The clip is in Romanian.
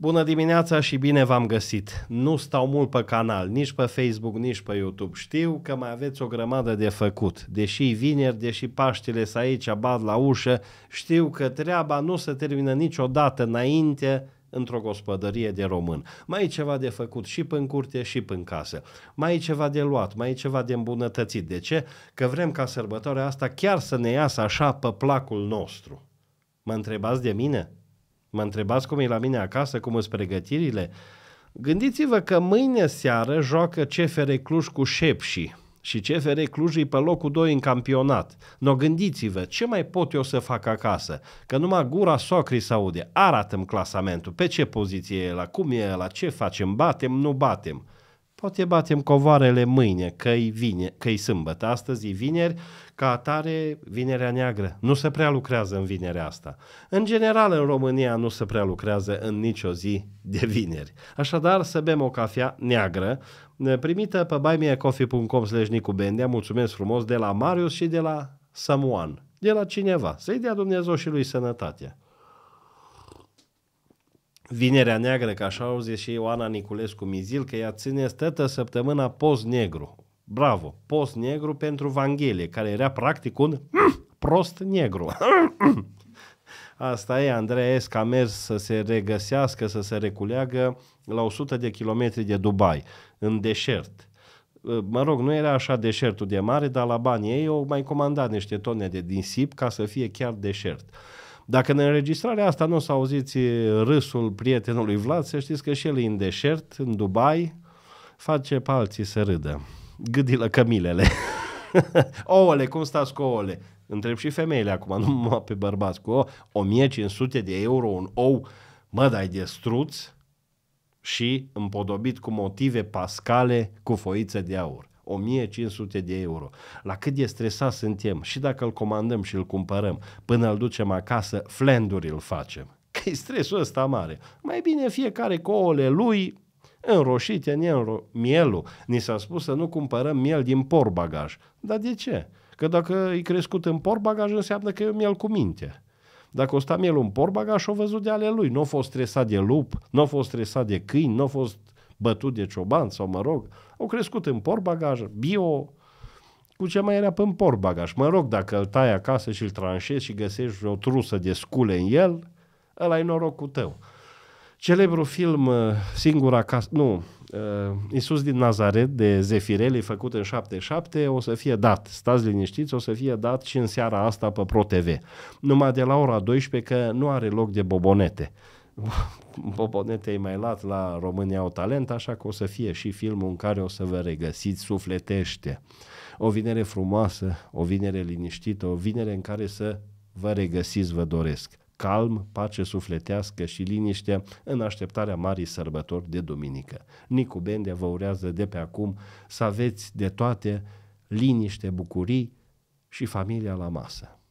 Bună dimineața și bine v-am găsit! Nu stau mult pe canal, nici pe Facebook, nici pe YouTube. Știu că mai aveți o grămadă de făcut. Deși vineri, deși Paștele să aici abad la ușă, știu că treaba nu se termină niciodată înainte într-o gospodărie de român. Mai e ceva de făcut și în curte și în casă. Mai e ceva de luat, mai e ceva de îmbunătățit. De ce? Că vrem ca sărbătoarea asta chiar să ne iasă așa pe placul nostru. Mă întrebați de mine? Mă întrebați cum e la mine acasă, cum sunt pregătirile? Gândiți-vă că mâine seară joacă CFR Cluj cu Șepșii și CFR Cluj e pe locul 2 în campionat. No, gândiți-vă, ce mai pot eu să fac acasă? Că numai gura socrii se aude. Arată-mi clasamentul, pe ce poziție e la cum e la ce facem, batem, nu batem poate batem covarele mâine, că-i, vine, că sâmbătă, astăzi e vineri, ca atare vinerea neagră. Nu se prea lucrează în vinerea asta. În general, în România nu se prea lucrează în nicio zi de vineri. Așadar, să bem o cafea neagră, primită pe buymeacoffee.com slash Bendea, mulțumesc frumos, de la Marius și de la Samuan, de la cineva. Să-i dea Dumnezeu și lui sănătatea. Vinerea Neagră, ca așa au zis și Ioana Niculescu Mizil, că ea ține stătă săptămâna post negru. Bravo! Post negru pentru Vanghelie, care era practic un mm, prost negru. Asta e, Esca a mers să se regăsească, să se reculeagă la 100 de kilometri de Dubai, în deșert. Ă, mă rog, nu era așa deșertul de mare, dar la banii ei au mai comandat niște tone de din sip ca să fie chiar deșert. Dacă în înregistrarea asta nu o să auziți râsul prietenului Vlad, să știți că și el e în deșert, în Dubai, face pe alții să râdă. Gâdilă cămilele. ouăle, cum stați cu ouăle? Întreb și femeile acum, nu mă pe bărbați cu o, 1500 de euro un ou, mă, dai destruț și împodobit cu motive pascale cu foiță de aur. 1500 de euro. La cât de stresat suntem și dacă îl comandăm și îl cumpărăm până îl ducem acasă, flenduri îl facem. Că e stresul ăsta mare. Mai bine fiecare cu ouăle lui, înroșite în mielul. Ni s-a spus să nu cumpărăm miel din porbagaj. Dar de ce? Că dacă e crescut în porbagaj înseamnă că e miel cu minte. Dacă o sta mielul în porbagaj, o văzut de ale lui. Nu a fost stresat de lup, nu a fost stresat de câini, nu a fost bătut de cioban sau mă rog, au crescut în porbagaj, bio, cu ce mai era pe în porbagaj. Mă rog, dacă îl tai acasă și îl tranșezi și găsești o trusă de scule în el, ăla e norocul tău. Celebrul film uh, Singura casă, nu, uh, Iisus din Nazaret de Zefirelli făcut în 77 o să fie dat, stați liniștiți, o să fie dat și în seara asta pe Pro TV. Numai de la ora 12 că nu are loc de bobonete. Bobonete ai mai lat la România au talent, așa că o să fie și filmul în care o să vă regăsiți sufletește. O vinere frumoasă, o vinere liniștită, o vinere în care să vă regăsiți, vă doresc. Calm, pace sufletească și liniște în așteptarea marii sărbători de duminică. Nicu Bendea vă urează de pe acum să aveți de toate liniște, bucurii și familia la masă.